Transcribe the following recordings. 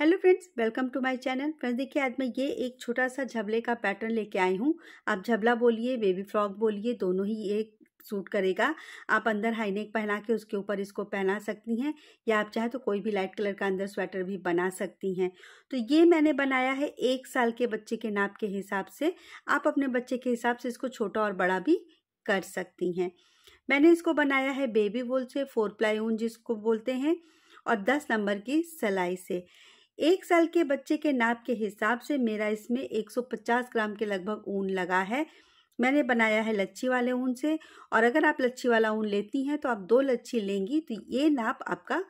hello friends welcome to my channel friends देखिए आज मैं ये एक छोटा सा झबले का पैटर्न लेके आई हूँ आप झबला बोलिए बेबी फ्रॉक बोलिए दोनों ही एक सूट करेगा आप अंदर हाईनेक पहना के उसके ऊपर इसको पहना सकती हैं या आप चाहे तो कोई भी लाइट कलर का अंदर स्वेटर भी बना सकती हैं तो ये मैंने बनाया है एक साल के बच्चे के नाप के हिसाब से आप अपने बच्चे के हिसाब से इसको छोटा और बड़ा भी कर सकती हैं मैंने इसको बनाया है बेबी वोल से फोर प्लाई ऊन जिसको बोलते हैं और दस नंबर की सिलाई से एक साल के बच्चे के नाप के हिसाब से मेरा इसमें 150 ग्राम के लगभग ऊन लगा है मैंने बनाया है लच्छी वाले ऊन से और अगर आप लच्छी वाला ऊन लेती हैं तो आप दो लच्छी लेंगी तो ये नाप आपका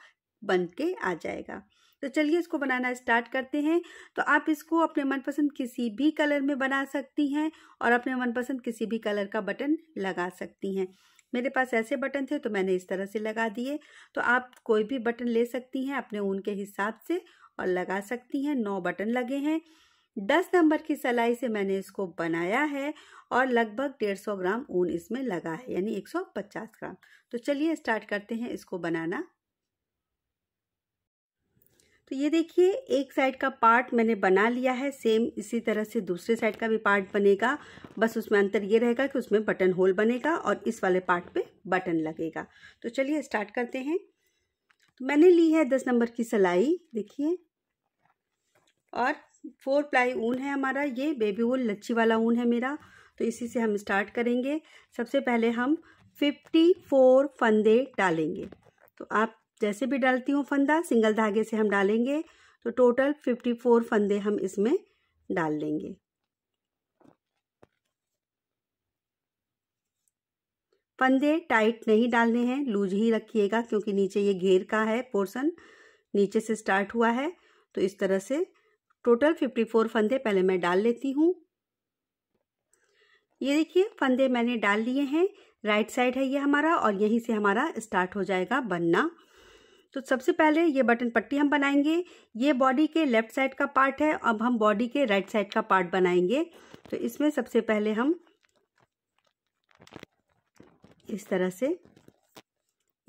बन के आ जाएगा तो चलिए इसको बनाना स्टार्ट करते हैं तो आप इसको अपने मनपसंद किसी भी कलर में बना सकती हैं और अपने मनपसंद किसी भी कलर का बटन लगा सकती हैं मेरे पास ऐसे बटन थे तो मैंने इस तरह से लगा दिए तो आप कोई भी बटन ले सकती हैं अपने ऊन के हिसाब से और लगा सकती हैं नौ बटन लगे हैं दस नंबर की सलाई से मैंने इसको बनाया है और लगभग डेढ़ सौ ग्राम ऊन इसमें लगा है यानी एक सौ पचास ग्राम तो चलिए स्टार्ट करते हैं इसको बनाना तो ये देखिए एक साइड का पार्ट मैंने बना लिया है सेम इसी तरह से दूसरे साइड का भी पार्ट बनेगा बस उसमें अंतर ये रहेगा कि उसमें बटन होल बनेगा और इस वाले पार्ट पे बटन लगेगा तो चलिए स्टार्ट करते हैं तो मैंने ली है दस नंबर की सलाई देखिए और फोर प्लाई ऊन है हमारा ये बेबी ऊन लच्छी वाला ऊन है मेरा तो इसी से हम स्टार्ट करेंगे सबसे पहले हम फिफ्टी फोर फंदे डालेंगे तो आप जैसे भी डालती हूँ फंदा सिंगल धागे से हम डालेंगे तो टोटल फिफ्टी फोर फंदे हम इसमें डाल लेंगे फंदे टाइट नहीं डालने हैं लूज ही रखिएगा क्योंकि नीचे ये घेर का है पोर्शन नीचे से स्टार्ट हुआ है तो इस तरह से टोटल फिफ्टी फोर फंदे पहले मैं डाल लेती हूँ ये देखिए फंदे मैंने डाल लिए हैं राइट साइड है ये हमारा और यहीं से हमारा स्टार्ट हो जाएगा बनना तो सबसे पहले ये बटन पट्टी हम बनाएंगे ये बॉडी के लेफ्ट साइड का पार्ट है अब हम बॉडी के राइट साइड का पार्ट बनाएंगे तो इसमें सबसे पहले हम इस तरह से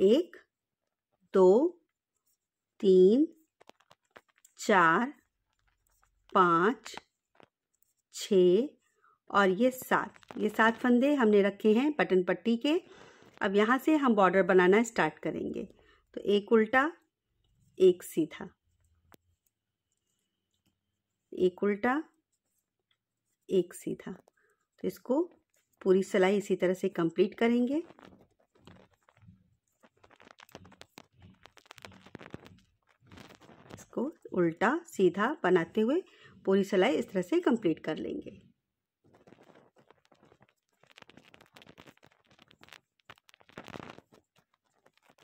एक दो तीन चार पाँच छ और ये सात ये सात फंदे हमने रखे हैं बटन पट्टी के अब यहाँ से हम बॉर्डर बनाना स्टार्ट करेंगे तो एक उल्टा एक सीधा एक उल्टा एक सीधा तो इसको पूरी सिलाई इसी तरह से कंप्लीट करेंगे उल्टा सीधा बनाते हुए पूरी सिलाई इस तरह से कंप्लीट कर लेंगे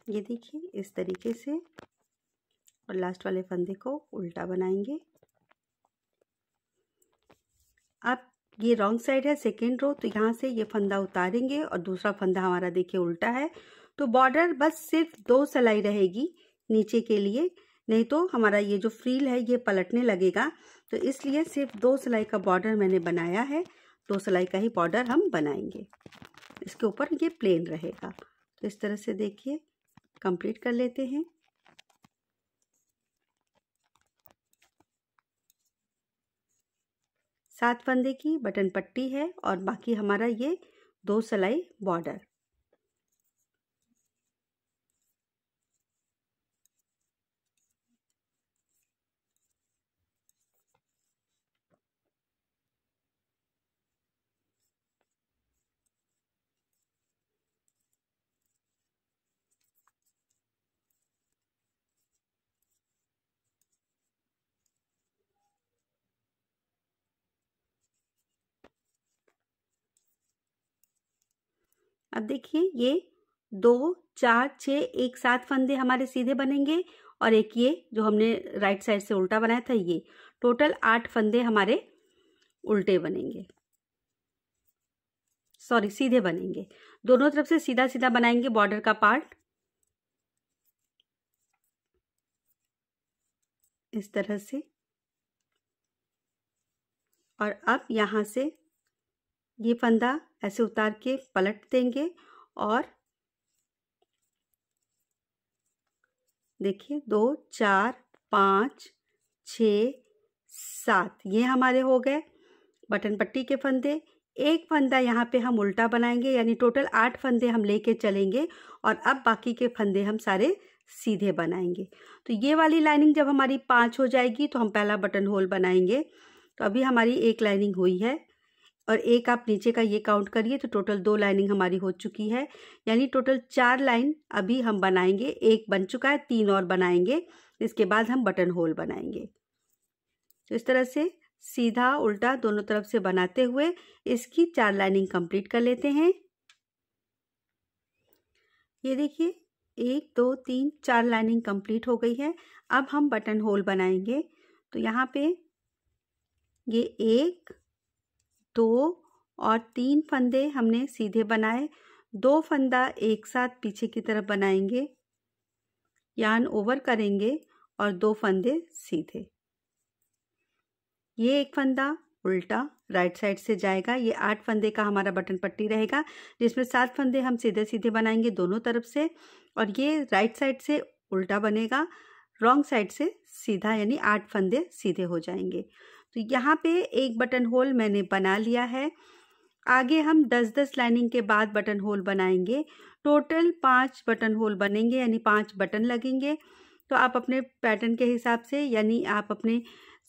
ये देखिए इस तरीके से और लास्ट वाले फंदे को उल्टा बनाएंगे आप ये रॉन्ग साइड है सेकेंड रो तो यहाँ से ये फंदा उतारेंगे और दूसरा फंदा हमारा देखिए उल्टा है तो बॉर्डर बस सिर्फ दो सिलाई रहेगी नीचे के लिए नहीं तो हमारा ये जो फ्रील है ये पलटने लगेगा तो इसलिए सिर्फ दो सिलाई का बॉर्डर मैंने बनाया है दो सिलाई का ही बॉर्डर हम बनाएंगे इसके ऊपर ये प्लेन रहेगा तो इस तरह से देखिए कंप्लीट कर लेते हैं सात फंदे की बटन पट्टी है और बाकी हमारा ये दो सिलाई बॉर्डर अब देखिए ये दो चार छः एक सात फंदे हमारे सीधे बनेंगे और एक ये जो हमने राइट साइड से उल्टा बनाया था ये टोटल आठ फंदे हमारे उल्टे बनेंगे सॉरी सीधे बनेंगे दोनों तरफ से सीधा सीधा बनाएंगे बॉर्डर का पार्ट इस तरह से और अब यहां से ये फंदा ऐसे उतार के पलट देंगे और देखिए दो चार पाँच छ सात ये हमारे हो गए बटन पट्टी के फंदे एक फंदा यहाँ पे हम उल्टा बनाएंगे यानी टोटल आठ फंदे हम लेके चलेंगे और अब बाकी के फंदे हम सारे सीधे बनाएंगे तो ये वाली लाइनिंग जब हमारी पाँच हो जाएगी तो हम पहला बटन होल बनाएंगे तो अभी हमारी एक लाइनिंग हुई है और एक आप नीचे का ये काउंट करिए तो टोटल दो लाइनिंग हमारी हो चुकी है यानी टोटल चार लाइन अभी हम बनाएंगे एक बन चुका है तीन और बनाएंगे इसके बाद हम बटन होल बनाएंगे तो इस तरह से सीधा उल्टा दोनों तरफ से बनाते हुए इसकी चार लाइनिंग कंप्लीट कर लेते हैं ये देखिए एक दो तीन चार लाइनिंग कंप्लीट हो गई है अब हम बटन होल बनाएंगे तो यहाँ पे ये एक दो और तीन फंदे हमने सीधे बनाए दो फंदा एक साथ पीछे की तरफ बनाएंगे यान ओवर करेंगे और दो फंदे सीधे ये एक फंदा उल्टा राइट साइड से जाएगा ये आठ फंदे का हमारा बटन पट्टी रहेगा जिसमें सात फंदे हम सीधे सीधे बनाएंगे दोनों तरफ से और ये राइट साइड से उल्टा बनेगा रॉन्ग साइड से सीधा यानी आठ फंदे सीधे हो जाएंगे तो यहाँ पे एक बटन होल मैंने बना लिया है आगे हम दस दस लाइनिंग के बाद बटन होल बनाएंगे टोटल पाँच बटन होल बनेंगे यानी पाँच बटन लगेंगे तो आप अपने पैटर्न के हिसाब से यानी आप अपने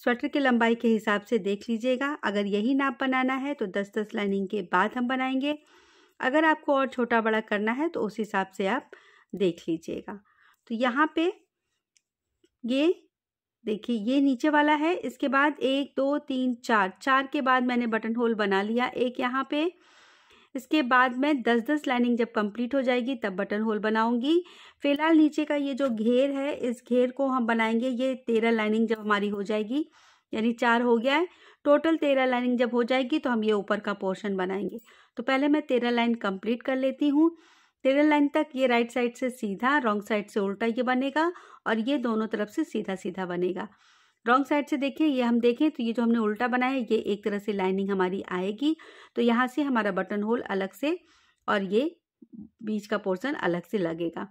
स्वेटर के लंबाई के हिसाब से देख लीजिएगा अगर यही नाप बनाना है तो दस दस लाइनिंग के बाद हम बनाएंगे अगर आपको और छोटा बड़ा करना है तो उस हिसाब से आप देख लीजिएगा तो यहाँ पे ये देखिए ये नीचे वाला है इसके बाद एक दो तीन चार चार के बाद मैंने बटन होल बना लिया एक यहाँ पे इसके बाद मैं दस दस लाइनिंग जब कंप्लीट हो जाएगी तब बटन होल बनाऊंगी फिलहाल नीचे का ये जो घेर है इस घेर को हम बनाएंगे ये तेरह लाइनिंग जब हमारी हो जाएगी यानी चार हो गया है टोटल तेरह लाइनिंग जब हो जाएगी तो हम ये ऊपर का पोर्शन बनाएंगे तो पहले मैं तेरह लाइन कंप्लीट कर लेती हूँ टेरल लाइन तक ये राइट साइड से सीधा रॉन्ग साइड से उल्टा ये बनेगा और ये दोनों तरफ से सीधा सीधा बनेगा रॉन्ग साइड से देखें ये हम देखें तो ये जो हमने उल्टा बनाया ये एक तरह से लाइनिंग हमारी आएगी तो यहाँ से हमारा बटन होल अलग से और ये बीच का पोर्शन अलग से लगेगा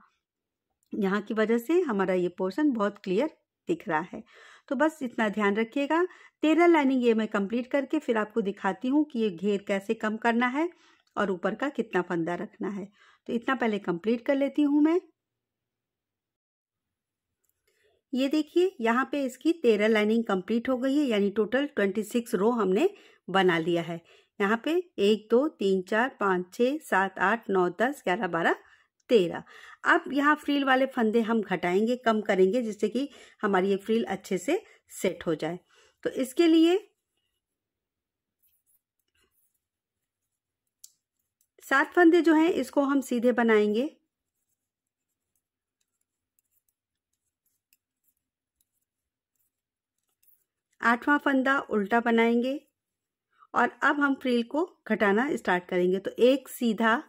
यहाँ की वजह से हमारा ये पोर्शन बहुत क्लियर दिख रहा है तो बस इतना ध्यान रखिएगा तेरह लाइनिंग ये मैं कंप्लीट करके फिर आपको दिखाती हूँ कि ये घेर कैसे कम करना है और ऊपर का कितना फंदा रखना है तो इतना पहले कंप्लीट कर लेती हूँ मैं ये देखिए यहाँ पे इसकी तेरह लाइनिंग कंप्लीट हो गई है यानी टोटल ट्वेंटी सिक्स रो हमने बना लिया है यहाँ पे एक दो तीन चार पाँच छः सात आठ नौ दस ग्यारह बारह तेरह अब यहाँ फ्रील वाले फंदे हम घटाएंगे कम करेंगे जिससे कि हमारी ये फ्रील अच्छे से सेट हो जाए तो इसके लिए सात फंदे जो हैं इसको हम सीधे बनाएंगे आठवां फंदा उल्टा बनाएंगे और अब हम फ्रील को घटाना स्टार्ट करेंगे तो एक सीधा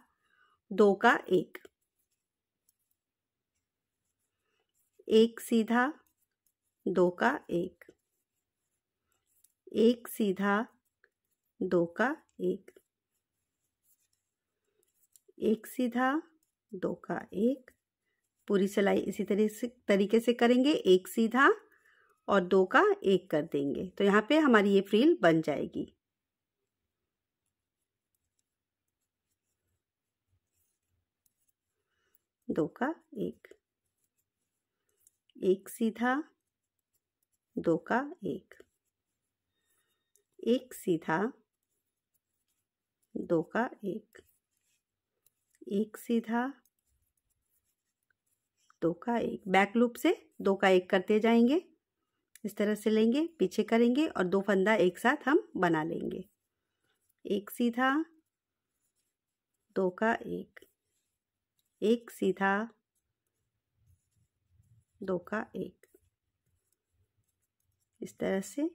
दो का एक एक सीधा दो का एक एक सीधा दो का एक एक सीधा दो का एक पूरी सिलाई इसी तरह से तरीके से करेंगे एक सीधा और दो का एक कर देंगे तो यहाँ पे हमारी ये फ्रील बन जाएगी दो का एक एक सीधा दो का एक एक सीधा दो का एक एक सीधा दो का एक बैक लूप से दो का एक करते जाएंगे इस तरह से लेंगे पीछे करेंगे और दो फंदा एक साथ हम बना लेंगे एक सीधा दो का एक एक सीधा दो का एक इस तरह से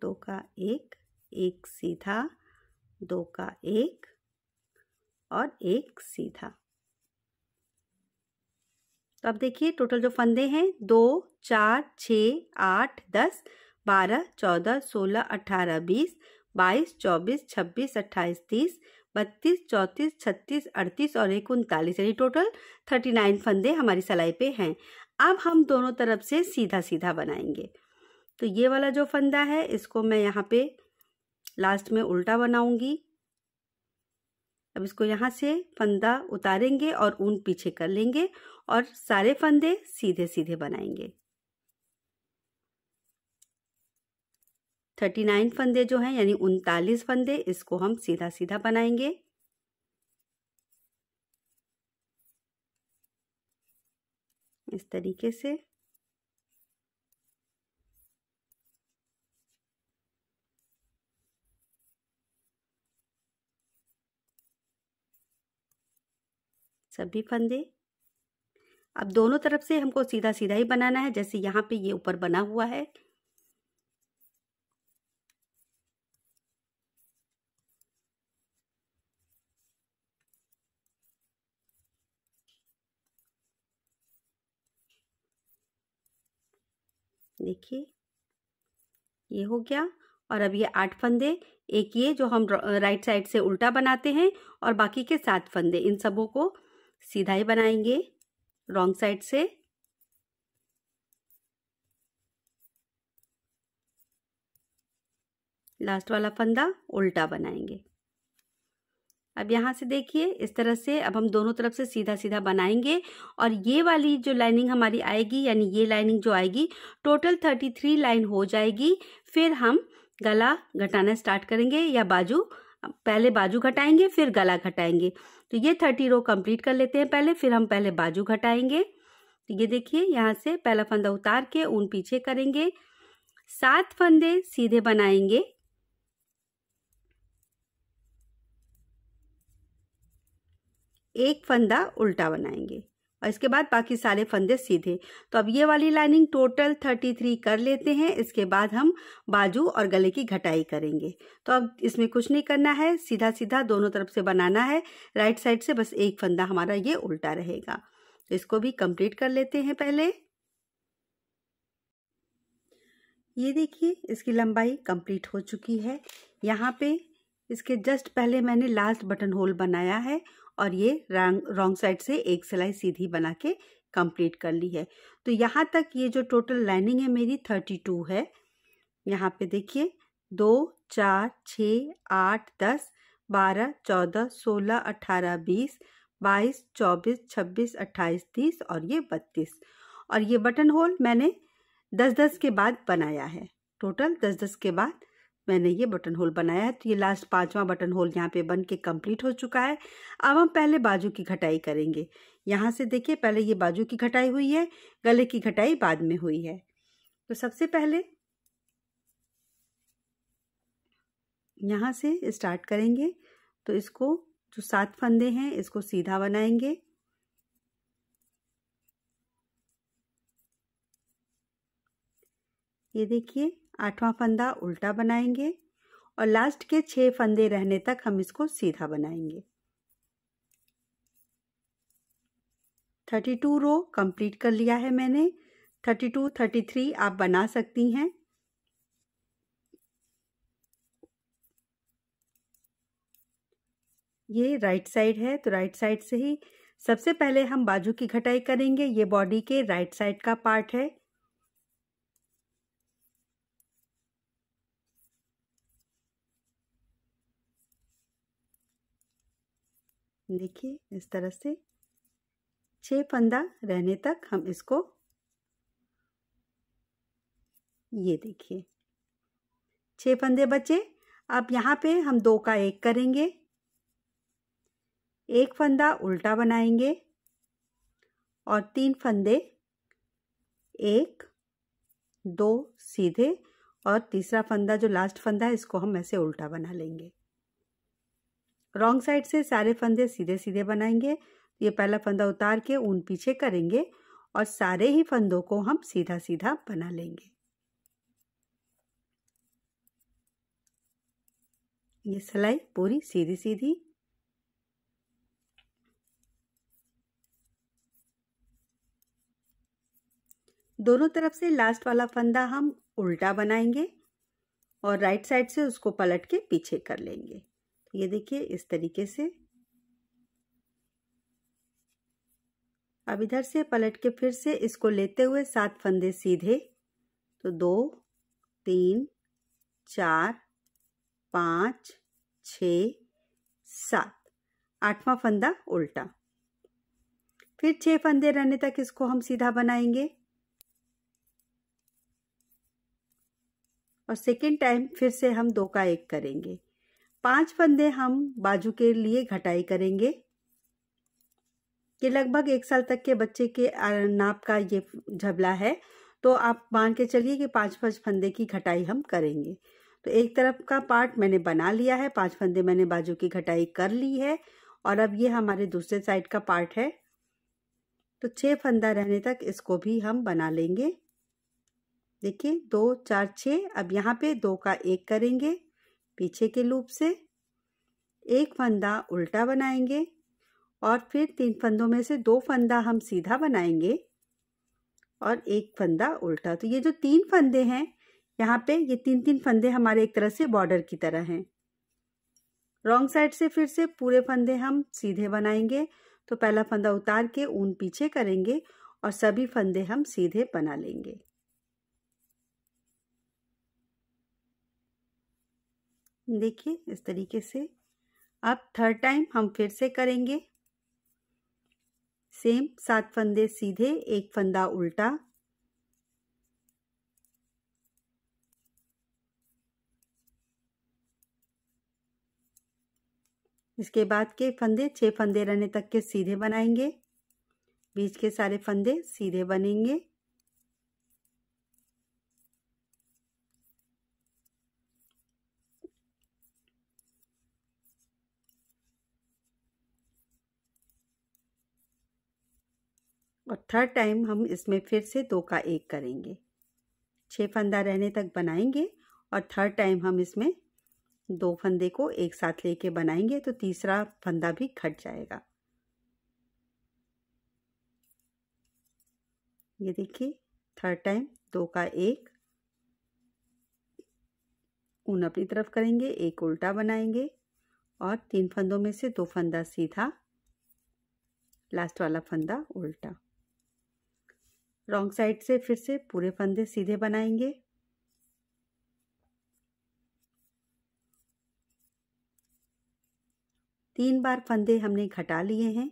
दो का एक एक सीधा दो का एक और एक सीधा तो अब देखिए टोटल जो फंदे हैं दो चार छ आठ दस बारह चौदह सोलह अठारह बीस बाईस चौबीस छब्बीस अट्ठाईस तीस बत्तीस चौंतीस छत्तीस अड़तीस और एक उनतालीस यानी टोटल थर्टी नाइन फंदे हमारी सलाई पे हैं अब हम दोनों तरफ से सीधा सीधा बनाएंगे तो ये वाला जो फंदा है इसको मैं यहाँ पे लास्ट में उल्टा बनाऊंगी अब इसको यहाँ से फंदा उतारेंगे और ऊन पीछे कर लेंगे और सारे फंदे सीधे सीधे बनाएंगे थर्टी नाइन फंदे जो हैं यानी उनतालीस फंदे इसको हम सीधा सीधा बनाएंगे इस तरीके से सभी फंदे अब दोनों तरफ से हमको सीधा सीधा ही बनाना है जैसे यहाँ पे ये ऊपर बना हुआ है देखिए ये हो गया और अब ये आठ फंदे एक ये जो हम राइट साइड से उल्टा बनाते हैं और बाकी के सात फंदे इन सबों को सीधा ही बनाएंगे रॉन्ग साइड से लास्ट वाला फंदा उल्टा बनाएंगे अब यहाँ से देखिए इस तरह से अब हम दोनों तरफ से सीधा सीधा बनाएंगे और ये वाली जो लाइनिंग हमारी आएगी यानी ये लाइनिंग जो आएगी टोटल थर्टी थ्री लाइन हो जाएगी फिर हम गला घटाना स्टार्ट करेंगे या बाजू पहले बाजू घटाएंगे फिर गला घटाएंगे तो ये थर्टी रो कंप्लीट कर लेते हैं पहले फिर हम पहले बाजू घटाएंगे तो ये देखिए यहाँ से पहला फंदा उतार के ऊन पीछे करेंगे सात फंदे सीधे बनाएंगे एक फंदा उल्टा बनाएंगे और इसके बाद बाकी सारे फंदे सीधे तो अब ये वाली लाइनिंग टोटल थर्टी थ्री कर लेते हैं इसके बाद हम बाजू और गले की घटाई करेंगे तो अब इसमें कुछ नहीं करना है सीधा सीधा दोनों तरफ से बनाना है राइट साइड से बस एक फंदा हमारा ये उल्टा रहेगा तो इसको भी कंप्लीट कर लेते हैं पहले ये देखिए इसकी लंबाई कंप्लीट हो चुकी है यहाँ पे इसके जस्ट पहले मैंने लास्ट बटन होल बनाया है और ये रॉन्ग साइड से एक सिलाई सीधी बना के कंप्लीट कर ली है तो यहाँ तक ये जो टोटल लाइनिंग है मेरी थर्टी टू है यहाँ पे देखिए दो चार छ आठ दस बारह चौदह सोलह अठारह बीस बाईस चौबीस छब्बीस अट्ठाईस तीस और ये बत्तीस और ये बटन होल मैंने दस दस के बाद बनाया है टोटल दस दस के बाद मैंने ये बटन होल बनाया है तो ये लास्ट पांचवा बटन होल यहाँ पे बन के कम्प्लीट हो चुका है अब हम पहले बाजू की घटाई करेंगे यहाँ से देखिए पहले ये बाजू की घटाई हुई है गले की घटाई बाद में हुई है तो सबसे पहले यहाँ से स्टार्ट करेंगे तो इसको जो सात फंदे हैं इसको सीधा बनाएंगे ये देखिए आठवां फंदा उल्टा बनाएंगे और लास्ट के छः फंदे रहने तक हम इसको सीधा बनाएंगे थर्टी टू रो कंप्लीट कर लिया है मैंने थर्टी टू थर्टी थ्री आप बना सकती हैं ये राइट साइड है तो राइट साइड से ही सबसे पहले हम बाजू की घटाई करेंगे ये बॉडी के राइट साइड का पार्ट है देखिए इस तरह से छः फंदा रहने तक हम इसको ये देखिए छः फंदे बचे अब यहाँ पे हम दो का एक करेंगे एक फंदा उल्टा बनाएंगे और तीन फंदे एक दो सीधे और तीसरा फंदा जो लास्ट फंदा है इसको हम ऐसे उल्टा बना लेंगे रॉन्ग साइड से सारे फंदे सीधे सीधे बनाएंगे ये पहला फंदा उतार के ऊन पीछे करेंगे और सारे ही फंदों को हम सीधा सीधा बना लेंगे ये सिलाई पूरी सीधी सीधी दोनों तरफ से लास्ट वाला फंदा हम उल्टा बनाएंगे और राइट साइड से उसको पलट के पीछे कर लेंगे ये देखिए इस तरीके से अब इधर से पलट के फिर से इसको लेते हुए सात फंदे सीधे तो दो तीन चार पाँच छ सात आठवां फंदा उल्टा फिर छह फंदे रहने तक इसको हम सीधा बनाएंगे और सेकेंड टाइम फिर से हम दो का एक करेंगे पांच फंदे हम बाजू के लिए घटाई करेंगे ये लगभग एक साल तक के बच्चे के नाप का ये झबला है तो आप मान के चलिए कि पांच पांच फंदे की घटाई हम करेंगे तो एक तरफ का पार्ट मैंने बना लिया है पांच फंदे मैंने बाजू की घटाई कर ली है और अब ये हमारे दूसरे साइड का पार्ट है तो छः फंदा रहने तक इसको भी हम बना लेंगे देखिए दो चार छः अब यहाँ पे दो का एक करेंगे पीछे के लूप से एक फंदा उल्टा बनाएंगे और फिर तीन फंदों में से दो फंदा हम सीधा बनाएंगे और एक फंदा उल्टा तो ये जो तीन फंदे हैं यहाँ पे ये तीन तीन फंदे हमारे एक तरह से बॉर्डर की तरह हैं रॉन्ग साइड से फिर से पूरे फंदे हम सीधे बनाएंगे तो पहला फंदा उतार के ऊन पीछे करेंगे और सभी फंदे हम सीधे बना लेंगे देखिए इस तरीके से अब थर्ड टाइम हम फिर से करेंगे सेम सात फंदे सीधे एक फंदा उल्टा इसके बाद के फंदे छह फंदे रहने तक के सीधे बनाएंगे बीच के सारे फंदे सीधे बनेंगे थर्ड टाइम हम इसमें फिर से दो का एक करेंगे छः फंदा रहने तक बनाएंगे और थर्ड टाइम हम इसमें दो फंदे को एक साथ लेके बनाएंगे तो तीसरा फंदा भी घट जाएगा ये देखिए थर्ड टाइम दो का एक ऊन अपनी तरफ करेंगे एक उल्टा बनाएंगे और तीन फंदों में से दो फंदा सीधा लास्ट वाला फंदा उल्टा रॉन्ग साइड से फिर से पूरे फंदे सीधे बनाएंगे तीन बार फंदे हमने घटा लिए हैं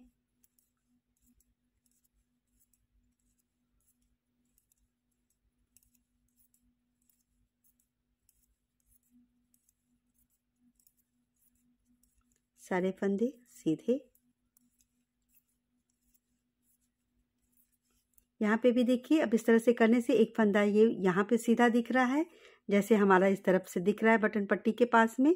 सारे फंदे सीधे यहाँ पे भी देखिए अब इस तरह से करने से एक फंदा ये यहाँ पे सीधा दिख रहा है जैसे हमारा इस तरफ से दिख रहा है बटन पट्टी के पास में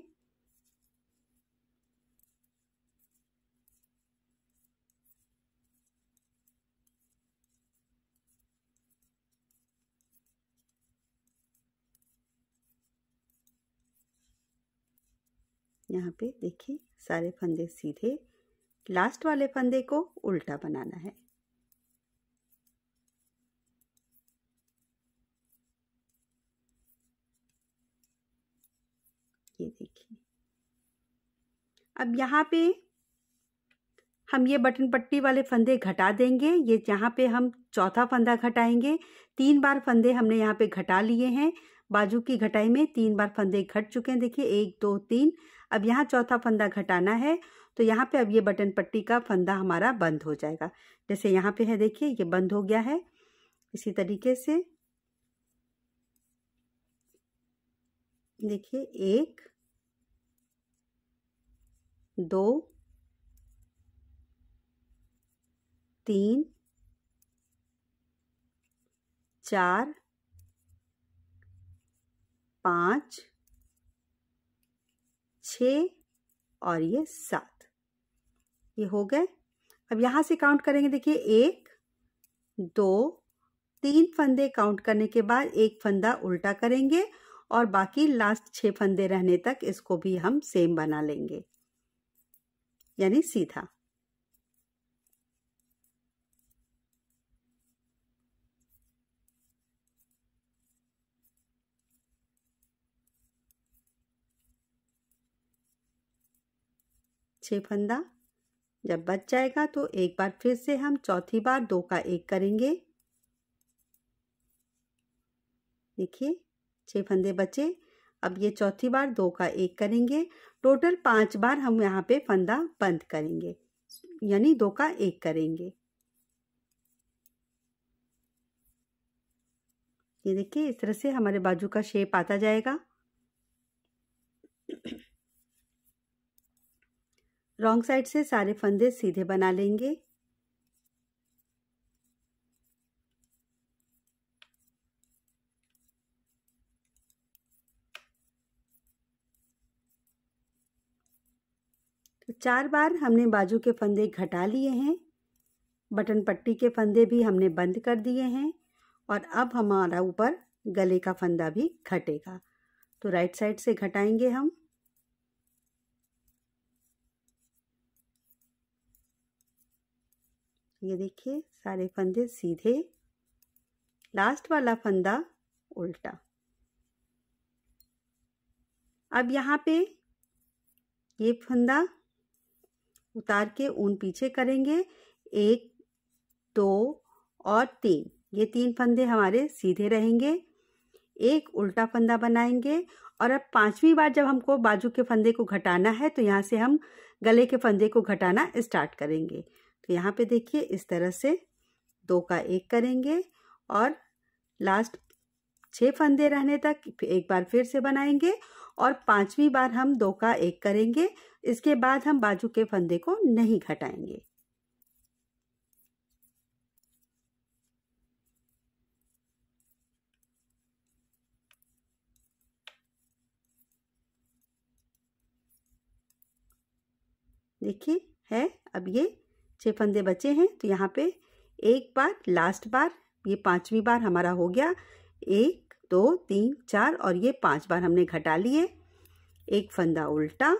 यहाँ पे देखिए सारे फंदे सीधे लास्ट वाले फंदे को उल्टा बनाना है अब यहाँ पे हम ये बटन पट्टी वाले फंदे घटा देंगे ये यहाँ पे हम चौथा फंदा घटाएंगे तीन बार फंदे हमने यहाँ पे घटा लिए हैं बाजू की घटाई में तीन बार फंदे घट चुके हैं देखिए एक दो तीन अब यहाँ चौथा फंदा घटाना है तो यहाँ पे अब ये बटन पट्टी का फंदा हमारा बंद हो जाएगा जैसे यहाँ पे है देखिए ये बंद हो गया है इसी तरीके से देखिए एक दो तीन चार पाँच छ और ये सात ये हो गए अब यहाँ से काउंट करेंगे देखिए एक दो तीन फंदे काउंट करने के बाद एक फंदा उल्टा करेंगे और बाकी लास्ट छः फंदे रहने तक इसको भी हम सेम बना लेंगे यानी सीधा छः फंदा जब बच जाएगा तो एक बार फिर से हम चौथी बार दो का एक करेंगे देखिए छह फंदे बचे अब ये चौथी बार दो का एक करेंगे टोटल पांच बार हम यहाँ पे फंदा बंद करेंगे यानी दो का एक करेंगे ये देखिए इस तरह से हमारे बाजू का शेप आता जाएगा रॉन्ग साइड से सारे फंदे सीधे बना लेंगे चार बार हमने बाजू के फंदे घटा लिए हैं बटन पट्टी के फंदे भी हमने बंद कर दिए हैं और अब हमारा ऊपर गले का फंदा भी घटेगा तो राइट साइड से घटाएंगे हम ये देखिए सारे फंदे सीधे लास्ट वाला फंदा उल्टा अब यहाँ पे ये फंदा उतार के ऊन पीछे करेंगे एक दो और तीन ये तीन फंदे हमारे सीधे रहेंगे एक उल्टा फंदा बनाएंगे और अब पांचवी बार जब हमको बाजू के फंदे को घटाना है तो यहाँ से हम गले के फंदे को घटाना स्टार्ट करेंगे तो यहाँ पे देखिए इस तरह से दो का एक करेंगे और लास्ट छः फंदे रहने तक एक बार फिर से बनाएंगे और पांचवी बार हम दो का एक करेंगे इसके बाद हम बाजू के फंदे को नहीं घटाएंगे देखिए है अब ये छह फंदे बचे हैं तो यहाँ पे एक बार लास्ट बार ये पांचवी बार हमारा हो गया एक दो तीन चार और ये पांच बार हमने घटा लिए एक फंदा उल्टा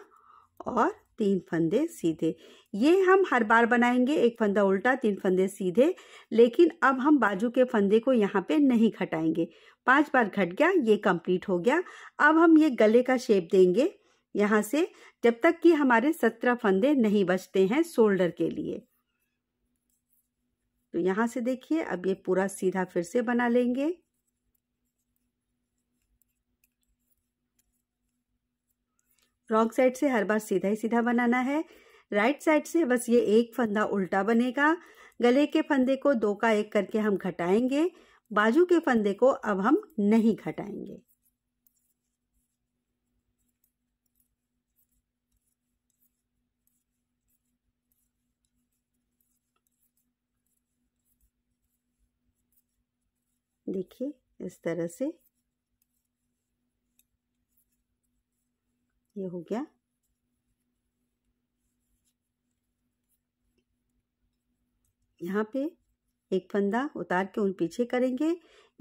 और तीन फंदे सीधे ये हम हर बार बनाएंगे एक फंदा उल्टा तीन फंदे सीधे लेकिन अब हम बाजू के फंदे को यहाँ पे नहीं घटाएंगे पांच बार घट गया ये कंप्लीट हो गया अब हम ये गले का शेप देंगे यहाँ से जब तक कि हमारे सत्रह फंदे नहीं बचते हैं शोल्डर के लिए तो यहाँ से देखिए अब ये पूरा सीधा फिर से बना लेंगे रॉन्ग साइड से हर बार सीधा ही सीधा बनाना है राइट साइड से बस ये एक फंदा उल्टा बनेगा गले के फंदे को दो का एक करके हम घटाएंगे बाजू के फंदे को अब हम नहीं घटाएंगे देखिए इस तरह से ये हो गया यहाँ पे एक फंदा उतार के उन पीछे करेंगे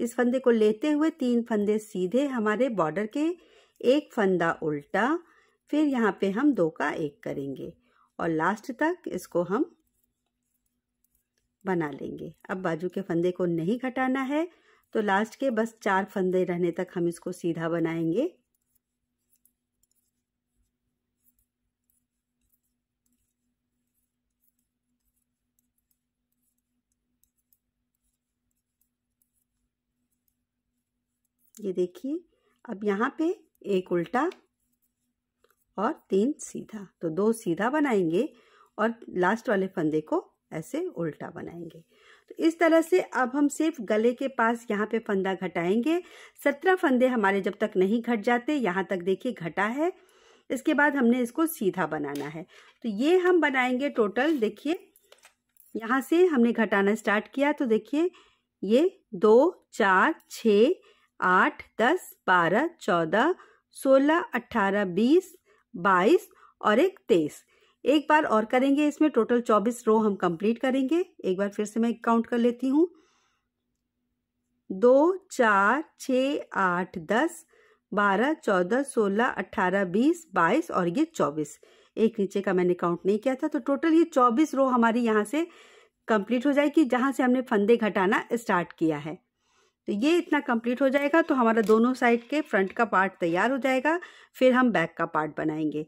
इस फंदे को लेते हुए तीन फंदे सीधे हमारे बॉर्डर के एक फंदा उल्टा फिर यहाँ पे हम दो का एक करेंगे और लास्ट तक इसको हम बना लेंगे अब बाजू के फंदे को नहीं घटाना है तो लास्ट के बस चार फंदे रहने तक हम इसको सीधा बनाएंगे ये देखिए अब यहाँ पे एक उल्टा और तीन सीधा तो दो सीधा बनाएंगे और लास्ट वाले फंदे को ऐसे उल्टा बनाएंगे तो इस तरह से अब हम सिर्फ गले के पास यहाँ पे फंदा घटाएंगे सत्रह फंदे हमारे जब तक नहीं घट जाते यहाँ तक देखिए घटा है इसके बाद हमने इसको सीधा बनाना है तो ये हम बनाएंगे टोटल देखिए यहाँ से हमने घटाना स्टार्ट किया तो देखिए ये दो चार छ आठ दस बारह चौदह सोलह अट्ठारह बीस बाईस और एक तेईस एक बार और करेंगे इसमें टोटल चौबीस रो हम कंप्लीट करेंगे एक बार फिर से मैं काउंट कर लेती हूँ दो चार छ आठ दस बारह चौदह सोलह अट्ठारह बीस बाईस और ये चौबीस एक नीचे का मैंने काउंट नहीं किया था तो टोटल ये चौबीस रो हमारी यहाँ से कंप्लीट हो जाएगी जहाँ से हमने फंदे घटाना स्टार्ट किया है तो ये इतना कंप्लीट हो जाएगा तो हमारा दोनों साइड के फ्रंट का पार्ट तैयार हो जाएगा फिर हम बैक का पार्ट बनाएंगे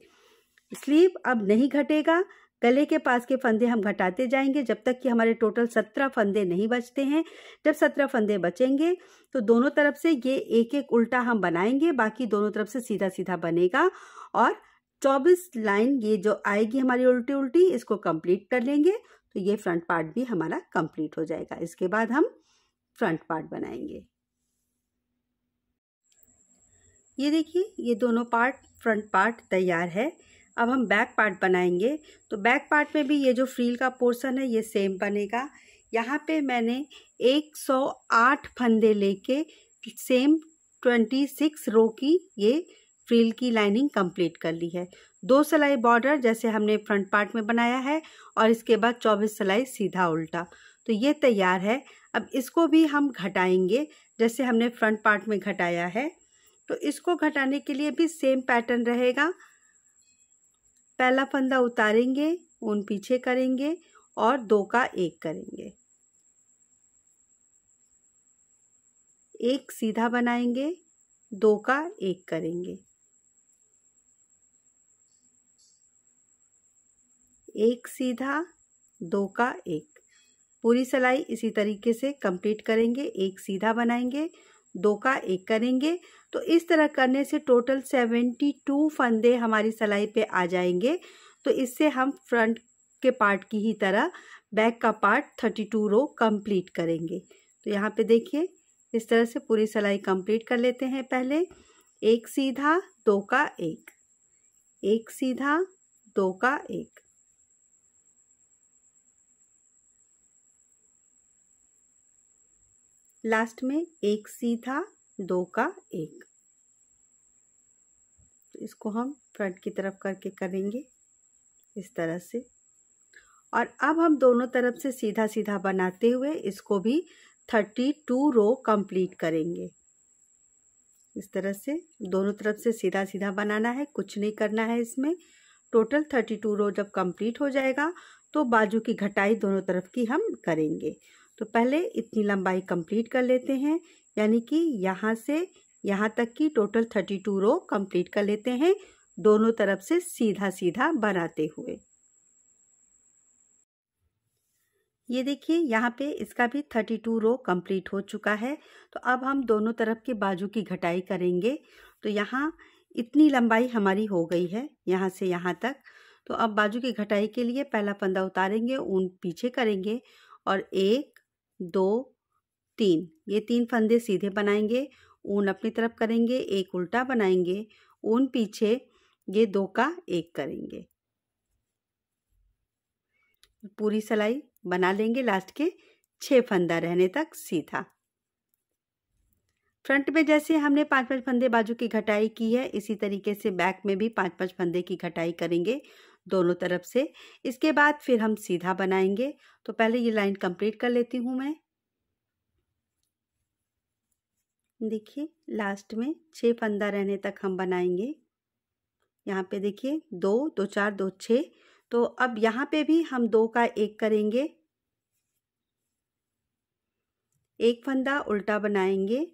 स्लीव अब नहीं घटेगा गले के पास के फंदे हम घटाते जाएंगे जब तक कि हमारे टोटल सत्रह फंदे नहीं बचते हैं जब सत्रह फंदे बचेंगे तो दोनों तरफ से ये एक एक उल्टा हम बनाएंगे बाकी दोनों तरफ से सीधा सीधा बनेगा और चौबीस लाइन ये जो आएगी हमारी उल्टी उल्टी इसको कंप्लीट कर लेंगे तो ये फ्रंट पार्ट भी हमारा कंप्लीट हो जाएगा इसके बाद हम फ्रंट पार्ट बनाएंगे ये देखिए ये दोनों पार्ट फ्रंट पार्ट तैयार है अब हम बैक पार्ट बनाएंगे तो बैक पार्ट में भी ये जो फ्रील का पोर्शन है ये सेम बनेगा यहाँ पे मैंने 108 फंदे लेके सेम 26 रो की ये फ्रील की लाइनिंग कंप्लीट कर ली है दो सिलाई बॉर्डर जैसे हमने फ्रंट पार्ट में बनाया है और इसके बाद 24 सिलाई सीधा उल्टा तो ये तैयार है अब इसको भी हम घटाएंगे जैसे हमने फ्रंट पार्ट में घटाया है तो इसको घटाने के लिए भी सेम पैटर्न रहेगा पहला फंदा उतारेंगे उन पीछे करेंगे और दो का एक करेंगे एक सीधा बनाएंगे दो का एक करेंगे एक सीधा दो का एक पूरी सिलाई इसी तरीके से कंप्लीट करेंगे एक सीधा बनाएंगे दो का एक करेंगे तो इस तरह करने से टोटल सेवेंटी टू फंदे हमारी सिलाई पे आ जाएंगे तो इससे हम फ्रंट के पार्ट की ही तरह बैक का part thirty two row complete करेंगे तो यहाँ पे देखिए इस तरह से पूरी सिलाई कंप्लीट कर लेते हैं पहले एक सीधा दो का एक एक सीधा दो का एक लास्ट में एक सी था दो का एक तो इसको हम फ्रंट की तरफ करके करेंगे इस तरह से और अब हम दोनों तरफ से सीधा सीधा बनाते हुए इसको भी थर्टी टू रो कंप्लीट करेंगे इस तरह से दोनों तरफ से सीधा सीधा बनाना है कुछ नहीं करना है इसमें टोटल थर्टी टू रो जब कंप्लीट हो जाएगा तो बाजू की घटाई दोनों तरफ की हम करेंगे तो पहले इतनी लंबाई कंप्लीट कर लेते हैं यानी कि यहाँ से यहाँ तक की total thirty two row complete कर लेते हैं दोनों तरफ से सीधा सीधा बनाते हुए ये देखिए यहाँ पे इसका भी थर्टी टू रो कंप्लीट हो चुका है तो अब हम दोनों तरफ के बाजू की घटाई करेंगे तो यहाँ इतनी लंबाई हमारी हो गई है यहाँ से यहाँ तक तो अब बाजू की घटाई के लिए पहला फंदा उतारेंगे ऊन पीछे करेंगे और एक दो तीन ये तीन फंदे सीधे बनाएंगे ऊन अपनी तरफ करेंगे एक उल्टा बनाएंगे ऊन पीछे ये दो का एक करेंगे पूरी सिलाई बना लेंगे लास्ट के छः फंदा रहने तक सीधा फ्रंट में जैसे हमने पांच पांच फंदे बाजू की घटाई की है इसी तरीके से बैक में भी पांच पांच फंदे की घटाई करेंगे दोनों तरफ से इसके बाद फिर हम सीधा बनाएंगे तो पहले ये लाइन कंप्लीट कर लेती हूँ मैं देखिए लास्ट में छः फंदा रहने तक हम बनाएंगे यहाँ पे देखिए दो दो चार दो छः तो अब यहाँ पे भी हम दो का एक करेंगे एक फंदा उल्टा बनाएंगे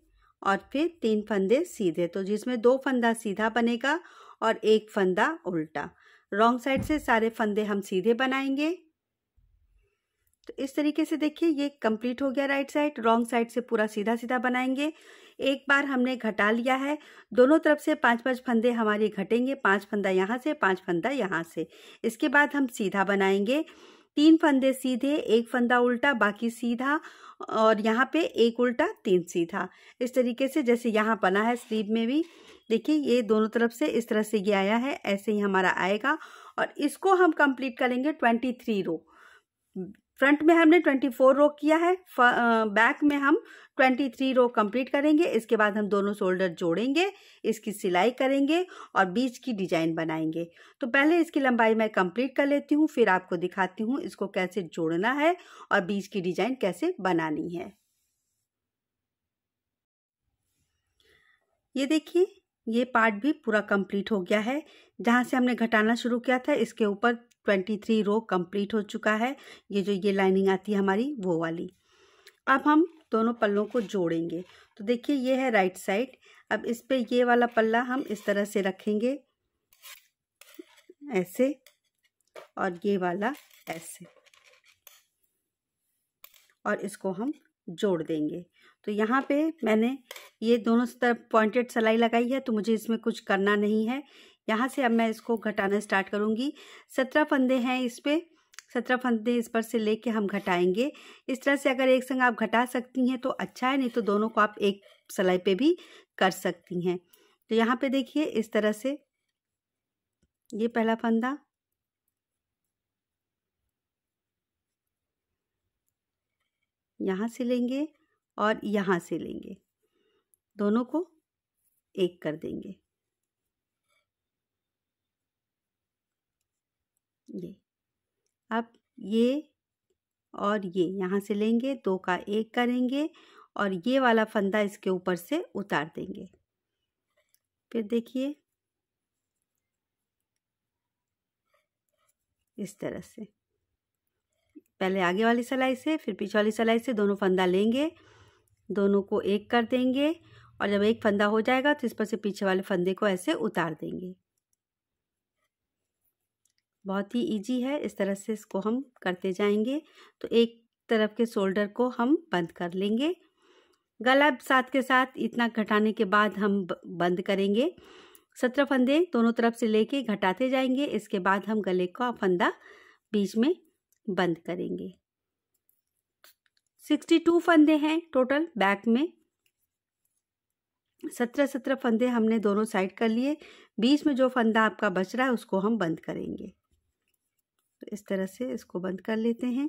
और फिर तीन फंदे सीधे तो जिसमें दो फंदा सीधा बनेगा और एक फंदा उल्टा रॉन्ग साइड से सारे फंदे हम सीधे बनाएंगे तो इस तरीके से देखिए ये कंप्लीट हो गया राइट साइड रॉन्ग साइड से पूरा सीधा सीधा बनाएंगे एक बार हमने घटा लिया है दोनों तरफ से पांच पांच फंदे हमारे घटेंगे पांच फंदा यहाँ से पांच फंदा यहाँ से इसके बाद हम सीधा बनाएंगे तीन फंदे सीधे एक फंदा उल्टा बाकी सीधा और यहाँ पे एक उल्टा तीन सीधा इस तरीके से जैसे यहाँ बना है स्लीव में भी देखिए ये दोनों तरफ से इस तरह से ये आया है ऐसे ही हमारा आएगा और इसको हम कंप्लीट करेंगे ट्वेंटी थ्री रो फ्रंट में हमने ट्वेंटी फोर रो किया है बैक में हम ट्वेंटी थ्री रो कंप्लीट करेंगे इसके बाद हम दोनों शोल्डर जोड़ेंगे इसकी सिलाई करेंगे और बीच की डिजाइन बनाएंगे तो पहले इसकी लंबाई मैं कंप्लीट कर लेती हूँ फिर आपको दिखाती हूँ इसको कैसे जोड़ना है और बीच की डिजाइन कैसे बनानी है ये देखिए ये पार्ट भी पूरा कंप्लीट हो गया है जहाँ से हमने घटाना शुरू किया था इसके ऊपर ट्वेंटी थ्री रो कंप्लीट हो चुका है ये जो ये लाइनिंग आती है हमारी वो वाली अब हम दोनों पल्लों को जोड़ेंगे तो देखिए ये है राइट साइड अब इस पर ये वाला पल्ला हम इस तरह से रखेंगे ऐसे और ये वाला ऐसे और इसको हम जोड़ देंगे तो यहाँ पे मैंने ये दोनों तरफ पॉइंटेड सिलाई लगाई है तो मुझे इसमें कुछ करना नहीं है यहाँ से अब मैं इसको घटाना स्टार्ट करूँगी सत्रह फंदे हैं इस पर सत्रह फंदे इस पर से लेके हम घटाएंगे इस तरह से अगर एक संग आप घटा सकती हैं तो अच्छा है नहीं तो दोनों को आप एक सिलाई पे भी कर सकती हैं तो यहाँ पे देखिए इस तरह से ये पहला फंदा यहाँ से लेंगे और यहाँ से लेंगे दोनों को एक कर देंगे ये अब ये और ये यहाँ से लेंगे दो का एक करेंगे और ये वाला फंदा इसके ऊपर से उतार देंगे फिर देखिए इस तरह से पहले आगे वाली सलाई से फिर पीछे वाली सलाई से दोनों फंदा लेंगे दोनों को एक कर देंगे और जब एक फंदा हो जाएगा तो इस पर से पीछे वाले फंदे को ऐसे उतार देंगे बहुत ही इजी है इस तरह से इसको हम करते जाएंगे तो एक तरफ के शोल्डर को हम बंद कर लेंगे गला साथ के साथ इतना घटाने के बाद हम बंद करेंगे सत्रह फंदे दोनों तरफ से लेके घटाते जाएंगे इसके बाद हम गले का फंदा बीच में बंद करेंगे सिक्सटी टू फंदे हैं टोटल बैक में सत्रह सत्रह फंदे हमने दोनों साइड कर लिए बीच में जो फंदा आपका बच रहा है उसको हम बंद करेंगे तो इस तरह से इसको बंद कर लेते हैं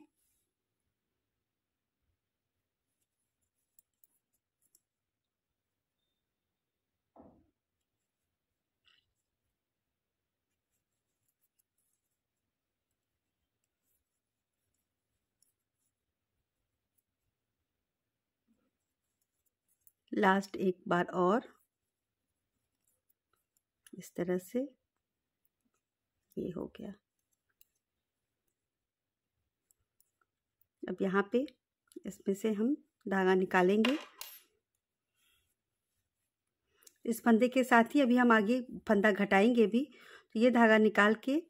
लास्ट एक बार और इस तरह से ये हो गया अब यहाँ पे इसमें से हम धागा निकालेंगे इस फंदे के साथ ही अभी हम आगे फंदा घटाएंगे भी तो ये धागा निकाल के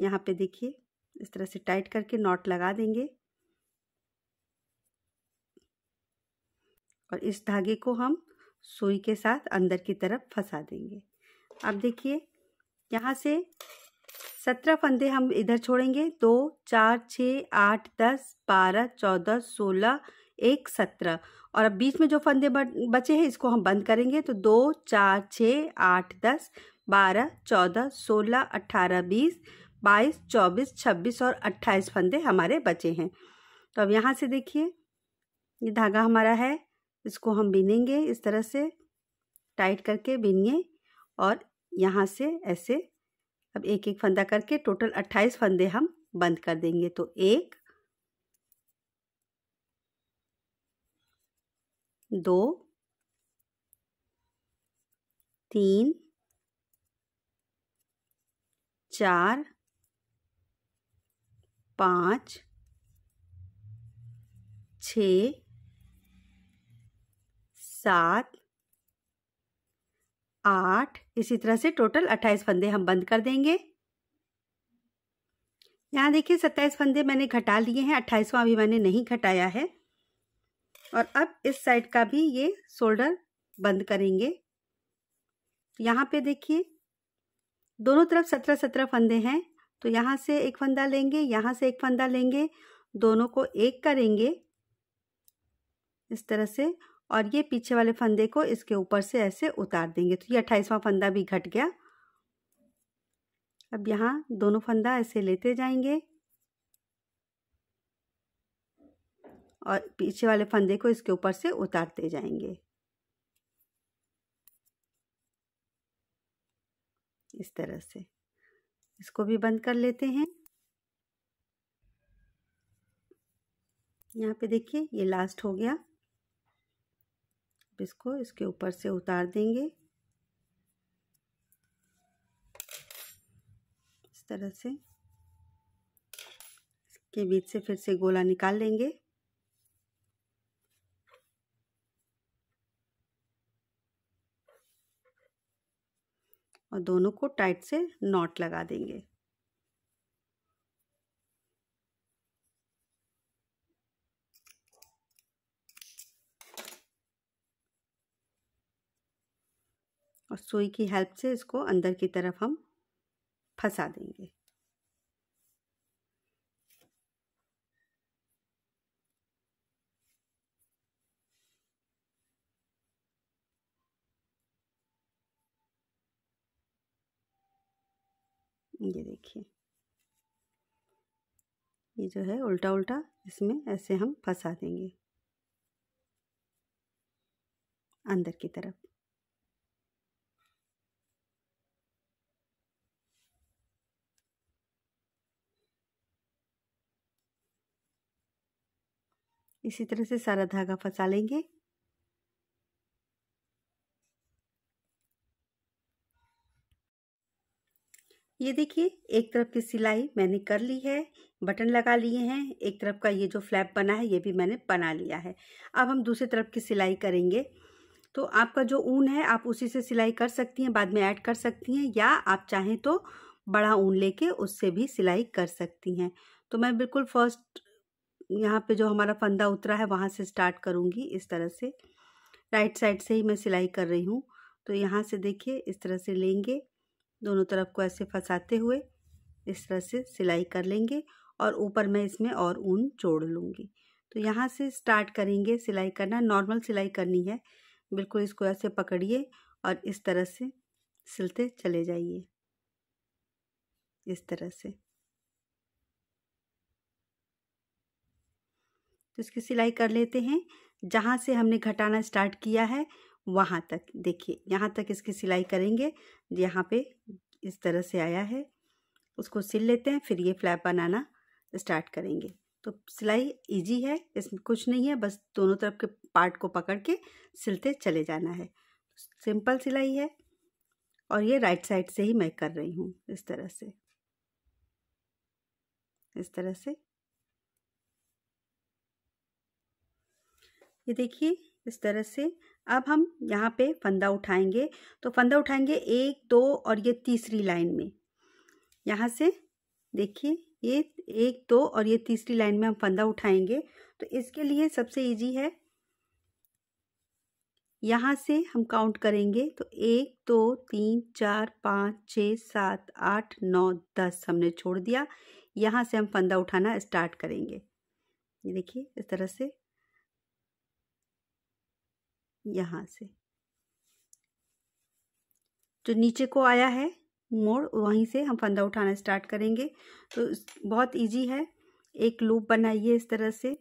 यहाँ पे देखिए इस तरह से टाइट करके नॉट लगा देंगे और इस धागे को हम सुई के साथ अंदर की तरफ फंसा देंगे अब देखिए यहाँ से सत्रह फंदे हम इधर छोड़ेंगे दो चार छ आठ दस बारह चौदह सोलह एक सत्रह और अब बीच में जो फंदे बचे हैं इसको हम बंद करेंगे तो दो चार छः आठ दस बारह चौदह सोलह अट्ठारह बीस बाईस चौबीस छब्बीस और अट्ठाईस फंदे हमारे बचे हैं तो अब यहाँ से देखिए ये धागा हमारा है इसको हम बीनेंगे इस तरह से टाइट करके बीनिए और यहाँ से ऐसे अब एक एक फंदा करके टोटल अट्ठाईस फंदे हम बंद कर देंगे तो एक दो तीन चार पाँच छ सात आठ इसी तरह से टोटल अट्ठाईस फंदे हम बंद कर देंगे यहाँ देखिए सत्ताईस फंदे मैंने घटा लिए हैं अट्ठाईसवां अभी मैंने नहीं घटाया है और अब इस साइड का भी ये शोल्डर बंद करेंगे यहाँ पे देखिए दोनों तरफ सत्रह सत्रह फंदे हैं तो यहाँ से एक फंदा लेंगे यहाँ से एक फंदा लेंगे दोनों को एक करेंगे इस तरह से और ये पीछे वाले फंदे को इसके ऊपर से ऐसे उतार देंगे तो ये अट्ठाईसवां फंदा भी घट गया अब यहाँ दोनों फंदा ऐसे लेते जाएंगे और पीछे वाले फंदे को इसके ऊपर से उतारते जाएंगे इस तरह से इसको भी बंद कर लेते हैं यहाँ पे देखिए ये लास्ट हो गया इसको इसके ऊपर से उतार देंगे इस तरह से इसके बीच से फिर से गोला निकाल लेंगे और दोनों को टाइट से नॉट लगा देंगे और सुई की हेल्प से इसको अंदर की तरफ हम फंसा देंगे ये देखिए ये जो है उल्टा उल्टा इसमें ऐसे हम फंसा देंगे अंदर की तरफ इसी तरह से सारा धागा फंसा लेंगे ये देखिए एक तरफ की सिलाई मैंने कर ली है बटन लगा लिए हैं एक तरफ का ये जो फ्लैप बना है ये भी मैंने बना लिया है अब हम दूसरी तरफ की सिलाई करेंगे तो आपका जो ऊन है आप उसी से सिलाई कर सकती हैं बाद में ऐड कर सकती हैं या आप चाहें तो बड़ा ऊन लेके उससे भी सिलाई कर सकती हैं तो मैं बिल्कुल फर्स्ट यहाँ पे जो हमारा फंदा उतरा है वहाँ से स्टार्ट करूँगी इस तरह से राइट साइड से ही मैं सिलाई कर रही हूँ तो यहाँ से देखिए इस तरह से लेंगे दोनों तरफ को ऐसे फंसाते हुए इस तरह से सिलाई कर लेंगे और ऊपर मैं इसमें और ऊन जोड़ लूँगी तो यहाँ से स्टार्ट करेंगे सिलाई करना नॉर्मल सिलाई करनी है बिल्कुल इसको ऐसे पकड़िए और इस तरह से सिलते चले जाइए इस तरह से तो इसकी सिलाई कर लेते हैं जहाँ से हमने घटाना स्टार्ट किया है वहाँ तक देखिए यहाँ तक इसकी सिलाई करेंगे यहाँ पे इस तरह से आया है उसको सिल लेते हैं फिर ये फ्लैप बनाना स्टार्ट करेंगे तो सिलाई इजी है इसमें कुछ नहीं है बस दोनों तरफ के पार्ट को पकड़ के सिलते चले जाना है सिंपल सिलाई है और ये राइट साइड से ही मैं कर रही हूँ इस तरह से इस तरह से ये देखिए इस तरह से अब हम यहाँ पे फंदा उठाएंगे तो फंदा उठाएंगे एक दो और ये तीसरी लाइन में यहाँ से देखिए ये एक दो और ये तीसरी लाइन में हम फंदा उठाएंगे तो इसके लिए सबसे इजी है यहाँ से हम काउंट करेंगे तो एक दो तीन चार पाँच छः सात आठ नौ दस हमने छोड़ दिया यहाँ से हम फंदा उठाना स्टार्ट करेंगे ये देखिए इस तरह से यहाँ से जो नीचे को आया है मोड़ वहीं से हम फंदा उठाना स्टार्ट करेंगे तो बहुत इजी है एक लूप बनाइए इस तरह से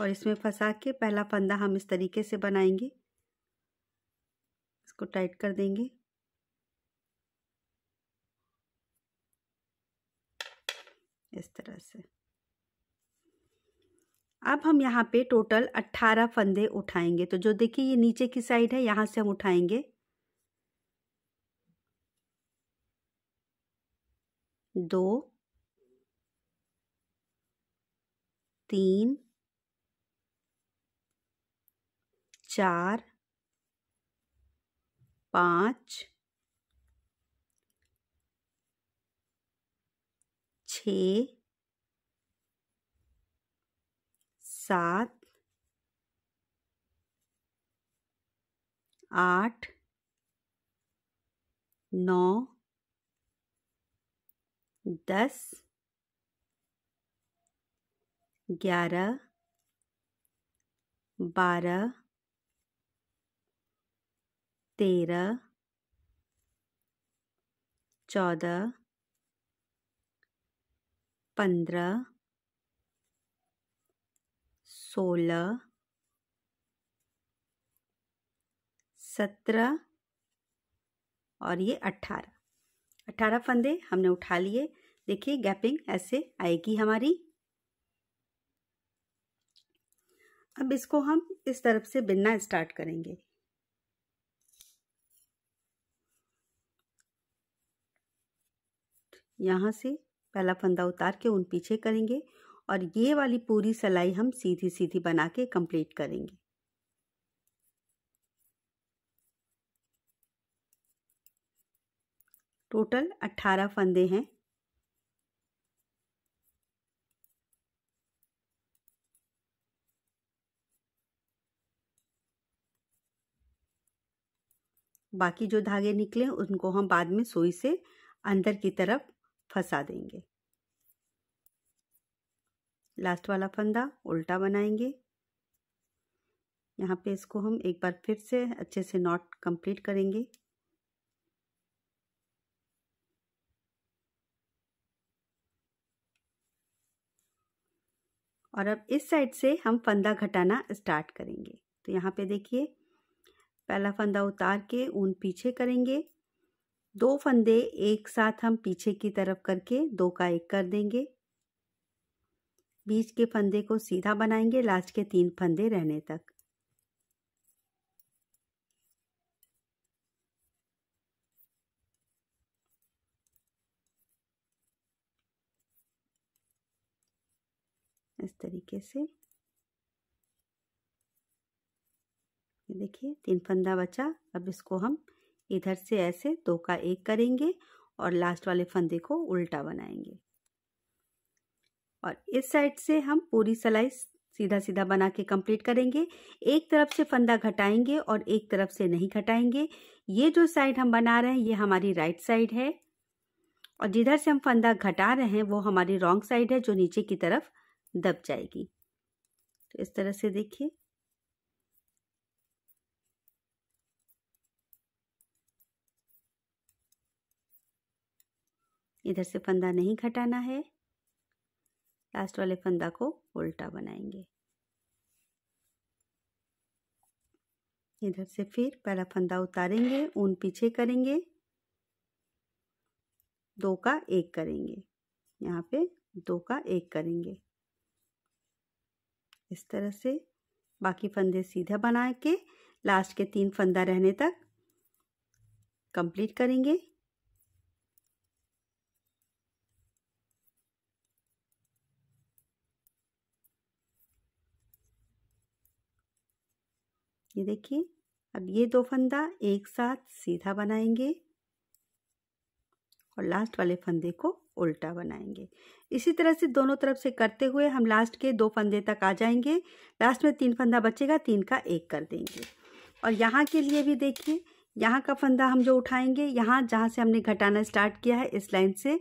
और इसमें फंसा के पहला फंदा हम इस तरीके से बनाएंगे इसको टाइट कर देंगे इस तरह से अब हम यहाँ पे टोटल अट्ठारह फंदे उठाएंगे तो जो देखिए ये नीचे की साइड है यहाँ से हम उठाएंगे दो तीन चार पाँच छ सात आठ नौ दस ग्यारह बारह तेरह चौदह पंद्रह सोलह सत्रह और ये अट्ठारह अट्ठारह फंदे हमने उठा लिए देखिए गैपिंग ऐसे आएगी हमारी अब इसको हम इस तरफ से बिनना स्टार्ट करेंगे यहाँ से पहला फंदा उतार के उन पीछे करेंगे और ये वाली पूरी सलाई हम सीधी सीधी बना के कंप्लीट करेंगे टोटल अट्ठारह फंदे हैं बाकी जो धागे निकले उनको हम बाद में सुई से अंदर की तरफ फंसा देंगे लास्ट वाला फंदा उल्टा बनाएंगे यहाँ पे इसको हम एक बार फिर से अच्छे से नॉट कंप्लीट करेंगे और अब इस साइड से हम फंदा घटाना स्टार्ट करेंगे तो यहाँ पे देखिए पहला फंदा उतार के ऊन पीछे करेंगे दो फंदे एक साथ हम पीछे की तरफ करके दो का एक कर देंगे बीच के फंदे को सीधा बनाएंगे लास्ट के तीन फंदे रहने तक इस तरीके से देखिए तीन फंदा बचा अब इसको हम इधर से ऐसे दो का एक करेंगे और लास्ट वाले फंदे को उल्टा बनाएंगे और इस साइड से हम पूरी सलाई सीधा सीधा बना के कंप्लीट करेंगे एक तरफ से फंदा घटाएंगे और एक तरफ से नहीं घटाएंगे ये जो साइड हम बना रहे हैं ये हमारी राइट साइड है और जिधर से हम फंदा घटा रहे हैं वो हमारी रॉन्ग साइड है जो नीचे की तरफ दब जाएगी तो इस तरह से देखिए इधर से फंदा नहीं घटाना है लास्ट वाले फंदा को उल्टा बनाएंगे इधर से फिर पहला फंदा उतारेंगे ऊन पीछे करेंगे दो का एक करेंगे यहाँ पे दो का एक करेंगे इस तरह से बाकी फंदे सीधा बना के लास्ट के तीन फंदा रहने तक कंप्लीट करेंगे ये देखिए अब ये दो फंदा एक साथ सीधा बनाएंगे और लास्ट वाले फंदे को उल्टा बनाएंगे इसी तरह से दोनों तरफ से करते हुए हम लास्ट के दो फंदे तक आ जाएंगे लास्ट में तीन फंदा बचेगा तीन का एक कर देंगे और यहाँ के लिए भी देखिए यहाँ का फंदा हम जो उठाएंगे यहाँ जहाँ से हमने घटाना स्टार्ट किया है इस लाइन से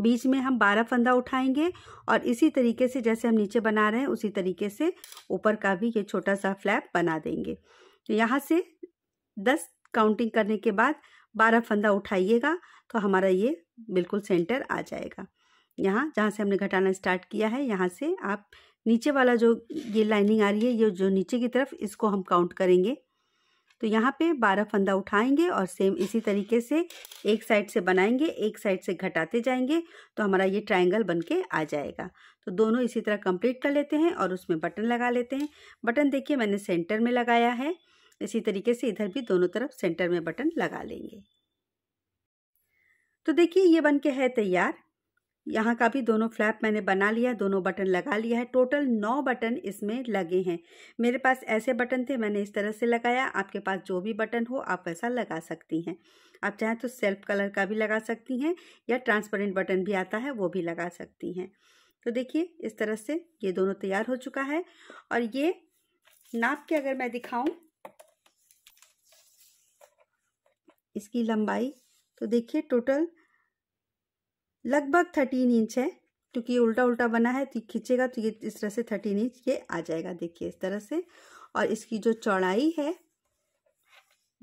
बीच में हम बारह फंदा उठाएंगे और इसी तरीके से जैसे हम नीचे बना रहे हैं उसी तरीके से ऊपर का भी ये छोटा सा फ्लैप बना देंगे यहाँ से दस काउंटिंग करने के बाद बारह फंदा उठाइएगा तो हमारा ये बिल्कुल सेंटर आ जाएगा यहाँ जहाँ से हमने घटाना स्टार्ट किया है यहाँ से आप नीचे वाला जो ये लाइनिंग आ रही है ये जो नीचे की तरफ इसको हम काउंट करेंगे तो यहाँ पे बारह फंदा उठाएंगे और सेम इसी तरीके से एक साइड से बनाएंगे एक साइड से घटाते जाएंगे तो हमारा ये ट्रायंगल बन के आ जाएगा तो दोनों इसी तरह कंप्लीट कर लेते हैं और उसमें बटन लगा लेते हैं बटन देखिए मैंने सेंटर में लगाया है इसी तरीके से इधर भी दोनों तरफ सेंटर में बटन लगा लेंगे तो देखिए ये बन के है तैयार यहाँ का भी दोनों फ्लैप मैंने बना लिया दोनों बटन लगा लिया है टोटल नौ बटन इसमें लगे हैं मेरे पास ऐसे बटन थे मैंने इस तरह से लगाया आपके पास जो भी बटन हो आप वैसा लगा सकती हैं आप चाहें तो सेल्फ कलर का भी लगा सकती हैं या ट्रांसपेरेंट बटन भी आता है वो भी लगा सकती हैं तो देखिए इस तरह से ये दोनों तैयार हो चुका है और ये नाप के अगर मैं दिखाऊं इसकी लंबाई तो देखिए टोटल लगभग थर्टीन इंच है क्योंकि उल्टा उल्टा बना है तो खींचेगा तो ये इस तरह से थर्टीन इंच ये आ जाएगा देखिए इस तरह से और इसकी जो चौड़ाई है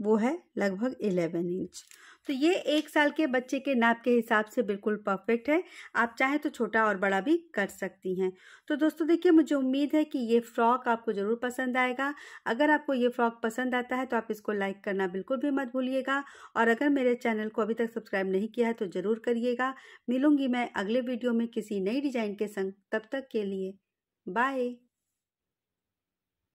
वो है लगभग इलेवन इंच तो ये एक साल के बच्चे के नाप के हिसाब से बिल्कुल परफेक्ट है आप चाहे तो छोटा और बड़ा भी कर सकती हैं तो दोस्तों देखिए मुझे उम्मीद है कि ये फ्रॉक आपको ज़रूर पसंद आएगा अगर आपको ये फ्रॉक पसंद आता है तो आप इसको लाइक करना बिल्कुल भी मत भूलिएगा और अगर मेरे चैनल को अभी तक सब्सक्राइब नहीं किया है तो ज़रूर करिएगा मिलूंगी मैं अगले वीडियो में किसी नई डिज़ाइन के संग तब तक के लिए बाय